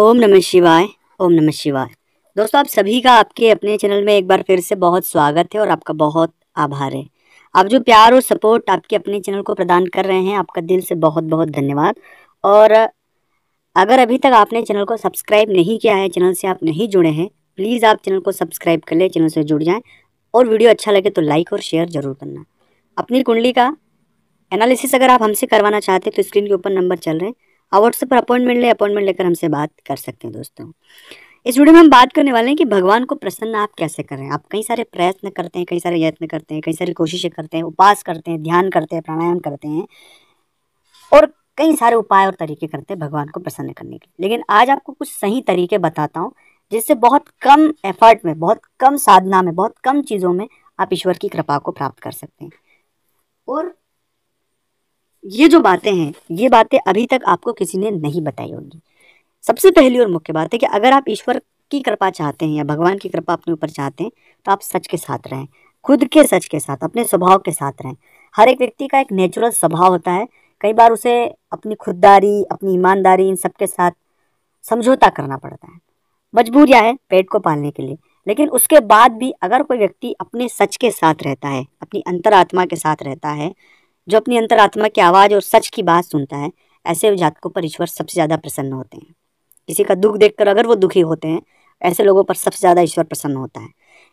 ओम नमः शिवाय ओम नमः शिवाय दोस्तों आप सभी का आपके अपने चैनल में एक बार फिर से बहुत स्वागत है और आपका बहुत आभार है आप जो प्यार और सपोर्ट आपके अपने चैनल को प्रदान कर रहे हैं आपका दिल से बहुत बहुत धन्यवाद और अगर अभी तक आपने चैनल को सब्सक्राइब नहीं किया है चैनल से आप नहीं जुड़े हैं प्लीज़ आप चैनल को सब्सक्राइब कर लें चैनल से जुड़ जाएँ और वीडियो अच्छा लगे तो लाइक और शेयर ज़रूर करना अपनी कुंडली का एनालिसिस अगर आप हमसे करवाना चाहते हैं तो स्क्रीन के ऊपर नंबर चल रहे हैं आप व्हाट्सएप पर अपॉइंटमेंट ले अपॉइंटमेंट लेकर हमसे बात कर सकते हैं दोस्तों इस वीडियो में हम बात करने वाले हैं कि भगवान को प्रसन्न आप कैसे करें आप कई सारे प्रयत्न करते हैं कई सारे यत्न करते हैं कई सारी कोशिशें करते हैं उपास करते हैं ध्यान करते हैं प्राणायाम करते हैं और कई सारे उपाय और तरीके करते हैं भगवान को प्रसन्न करने के लेकिन आज आपको कुछ सही तरीके बताता हूँ जिससे बहुत कम एफर्ट में बहुत कम साधना में बहुत कम चीज़ों में आप ईश्वर की कृपा को प्राप्त कर सकते हैं और ये जो बातें हैं ये बातें अभी तक आपको किसी ने नहीं बताई होगी सबसे पहली और मुख्य बात है कि अगर आप ईश्वर की कृपा चाहते हैं या भगवान की कृपा अपने ऊपर चाहते हैं तो आप सच के साथ रहें खुद के सच के साथ अपने स्वभाव के साथ रहें हर एक व्यक्ति का एक नेचुरल स्वभाव होता है कई बार उसे अपनी खुददारी अपनी ईमानदारी इन सब के साथ समझौता करना पड़ता है मजबूरियाँ हैं पेट को पालने के लिए लेकिन उसके बाद भी अगर कोई व्यक्ति अपने सच के साथ रहता है अपनी अंतरात्मा के साथ रहता है जो अपनी अंतरात्मा की आवाज़ और सच की बात सुनता है ऐसे जातकों पर ईश्वर सबसे ज़्यादा प्रसन्न होते हैं किसी का दुख देखकर अगर वो दुखी होते हैं ऐसे लोगों पर सबसे ज़्यादा ईश्वर प्रसन्न होता है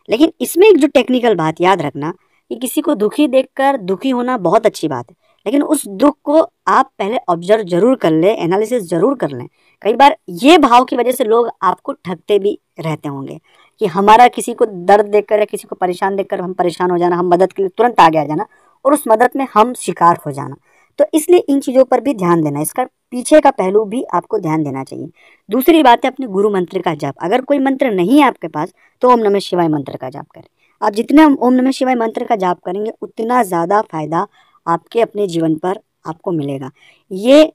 लेकिन इसमें एक जो टेक्निकल बात याद रखना कि किसी को दुखी देख दुखी होना बहुत अच्छी बात है लेकिन उस दुख को आप पहले ऑब्जर्व जरूर कर लें एनालिसिस जरूर कर लें कई बार ये भाव की वजह से लोग आपको ठगते भी रहते होंगे कि हमारा किसी को दर्द देखकर या किसी को परेशान देखकर हम परेशान हो जाना हम मदद के लिए तुरंत आगे आ जाना और उस मदद में हम शिकार हो जाना तो इसलिए इन चीज़ों पर भी ध्यान देना इसका पीछे का पहलू भी आपको ध्यान देना चाहिए दूसरी बात है अपने गुरु मंत्र का जाप अगर कोई मंत्र नहीं है आपके पास तो ओम नमः शिवाय मंत्र का जाप करें आप जितना ओम नमः शिवाय मंत्र का जाप करेंगे उतना ज़्यादा फायदा आपके अपने जीवन पर आपको मिलेगा ये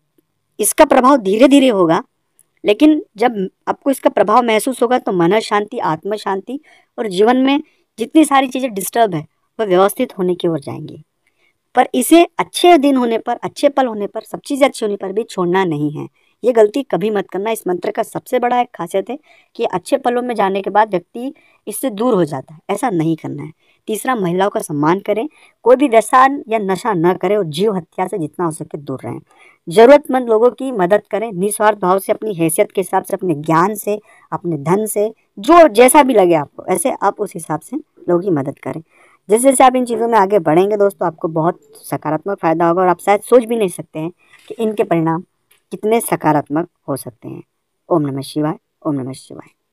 इसका प्रभाव धीरे धीरे होगा लेकिन जब आपको इसका प्रभाव महसूस होगा तो मन शांति आत्मा शांति और जीवन में जितनी सारी चीज़ें डिस्टर्ब है वह व्यवस्थित होने की ओर जाएंगी पर इसे अच्छे दिन होने पर अच्छे पल होने पर सब चीज़ें अच्छी होने पर भी छोड़ना नहीं है ये गलती कभी मत करना इस मंत्र का सबसे बड़ा एक खासियत है कि अच्छे पलों में जाने के बाद व्यक्ति इससे दूर हो जाता है ऐसा नहीं करना है तीसरा महिलाओं का सम्मान करें कोई भी व्यसान या नशा न करें और जीव हत्या से जितना हो सके दूर रहें ज़रूरतमंद लोगों की मदद करें निस्वार्थ भाव से अपनी हैसियत के हिसाब से अपने ज्ञान से अपने धन से जो जैसा भी लगे आपको ऐसे आप उस हिसाब से लोगों की मदद करें जैसे जैसे आप इन चीज़ों में आगे बढ़ेंगे दोस्तों आपको बहुत सकारात्मक फ़ायदा होगा और आप शायद सोच भी नहीं सकते हैं कि इनके परिणाम कितने सकारात्मक हो सकते हैं ओम नमः शिवाय ओम नमः शिवाय